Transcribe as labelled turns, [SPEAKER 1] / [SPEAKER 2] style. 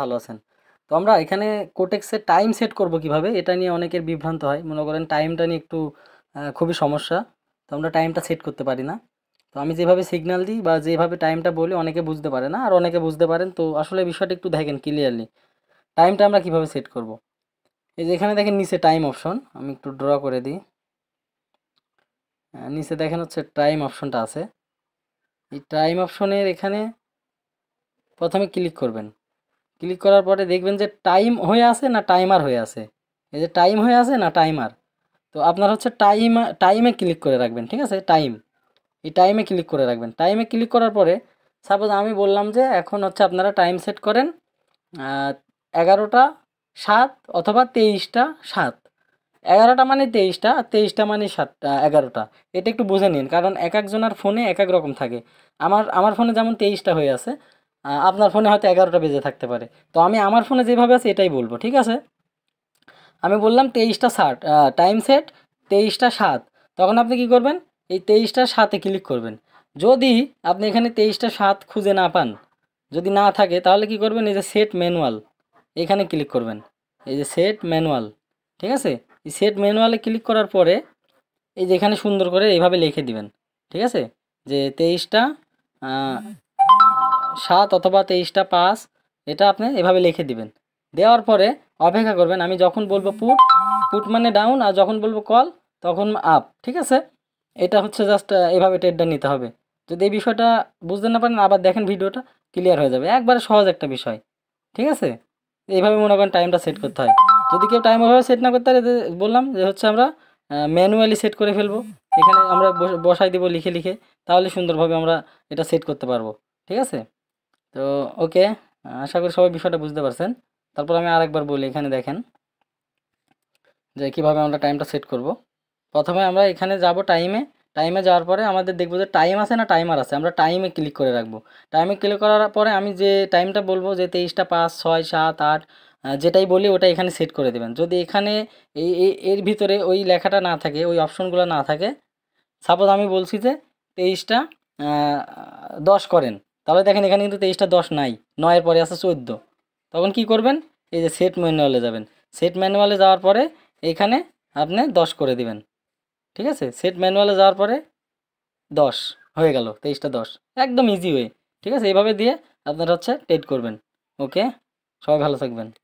[SPEAKER 1] ভালো আছেন তো আমরা এখানে কোটেক্সে টাইম সেট করব কিভাবে এটা নিয়ে অনেকের বিভ্রান্ত হয় মনে করেন টাইমটা নিয়ে একটু খুবই সমস্যা তো আমরা টাইমটা সেট করতে পারি না তো আমি যেভাবে সিগন্যাল দিই বা যেভাবে টাইমটা বলি অনেকে বুঝতে পারে না আর অনেকে বুঝতে পারেন তো আসলে বিষয়টা একটু দেখেন ক্লিয়ারলি টাইমটা আমরা কিভাবে সেট করব। এই যে এখানে দেখেন নিচে টাইম অপশন আমি একটু ড্র করে দিই হ্যাঁ, নিচে দেখেন হচ্ছে টাইম অপশনটা আছে এই টাইম অপশনের এখানে প্রথমে ক্লিক করবেন ক্লিক করার পরে দেখবেন যে টাইম হয়ে আছে না টাইমার হয়ে আছে এই যে টাইম হয়ে আছে না টাইমার তো আপনার হচ্ছে টাইম টাইমে ক্লিক করে রাখবেন ঠিক আছে টাইম এই টাইমে ক্লিক করে রাখবেন টাইমে ক্লিক করার পরে সাপোজ আমি বললাম যে এখন হচ্ছে আপনারা টাইম সেট করেন এগারোটা সাত অথবা তেইশটা সাত এগারোটা মানে তেইশটা তেইশটা মানে সাতটা এগারোটা এটা একটু বুঝে নিন কারণ এক একজনের ফোনে এক এক রকম থাকে আমার আমার ফোনে যেমন তেইশটা হয়ে আছে আপনার ফোনে হয়তো এগারোটা বেজে থাকতে পারে তো আমি আমার ফোনে যেভাবে আছে এটাই বলবো ঠিক আছে আমি বললাম তেইশটা ষাট টাইম সেট তেইশটা সাত তখন আপনি কি করবেন এই তেইশটা সাতে ক্লিক করবেন যদি আপনি এখানে তেইশটা সাত খুঁজে না পান যদি না থাকে তাহলে কি করবেন এই যে সেট ম্যানুয়াল এখানে ক্লিক করবেন এই যে সেট ম্যানুয়াল ঠিক আছে এই সেট ম্যানুয়ালে ক্লিক করার পরে এই যে এখানে সুন্দর করে এইভাবে লিখে দিবেন ঠিক আছে যে তেইশটা সাত অথবা তেইশটা পাঁচ এটা আপনি এভাবে লিখে দিবেন দেওয়ার পরে অপেক্ষা করবেন আমি যখন বলবো পুট পুট মানে ডাউন আর যখন বলবো কল তখন আপ ঠিক আছে এটা হচ্ছে জাস্ট এভাবে টেডটা নিতে হবে যদি এই বিষয়টা বুঝতে না পারেন আবার দেখেন ভিডিওটা ক্লিয়ার হয়ে যাবে একবারে সহজ একটা বিষয় ঠিক আছে এইভাবে মনে করেন টাইমটা সেট করতে হয় যদি কেউ টাইম ওভাবে সেট না করতে পারে বললাম যে হচ্ছে আমরা ম্যানুয়ালি সেট করে ফেলবো এখানে আমরা বসাই দিব লিখে লিখে তাহলে সুন্দরভাবে আমরা এটা সেট করতে পারবো ঠিক আছে তো ওকে আশা করি সবাই বিষয়টা বুঝতে পারছেন তারপর আমি আরেকবার বলি এখানে দেখেন যে কীভাবে আমরা টাইমটা সেট করব। প্রথমে আমরা এখানে যাব টাইমে টাইমে যাওয়ার পরে আমাদের দেখবো যে টাইম আছে না টাইমার আছে আমরা টাইমে ক্লিক করে রাখবো টাইমে ক্লিক করার পরে আমি যে টাইমটা বলবো যে তেইশটা পাঁচ ছয় সাত আট যেটাই বলি ওটা এখানে সেট করে দেবেন যদি এখানে এই এর ভিতরে ওই লেখাটা না থাকে ওই অপশনগুলো না থাকে সাপোজ আমি বলছি যে তেইশটা দশ করেন তাহলে দেখেন এখানে কিন্তু তেইশটা দশ নাই নয়ের পরে আছে চোদ্দ তখন কি করবেন এই যে সেট ম্যানুয়ালে যাবেন সেট ম্যানুয়ালে যাওয়ার পরে এখানে আপনি দশ করে দিবেন ঠিক আছে সেট ম্যানুয়ালে যাওয়ার পরে দশ হয়ে গেল তেইশটা দশ একদম ইজি ওয়ে ঠিক আছে এইভাবে দিয়ে আপনারা হচ্ছে টেট করবেন ওকে সবাই ভালো থাকবেন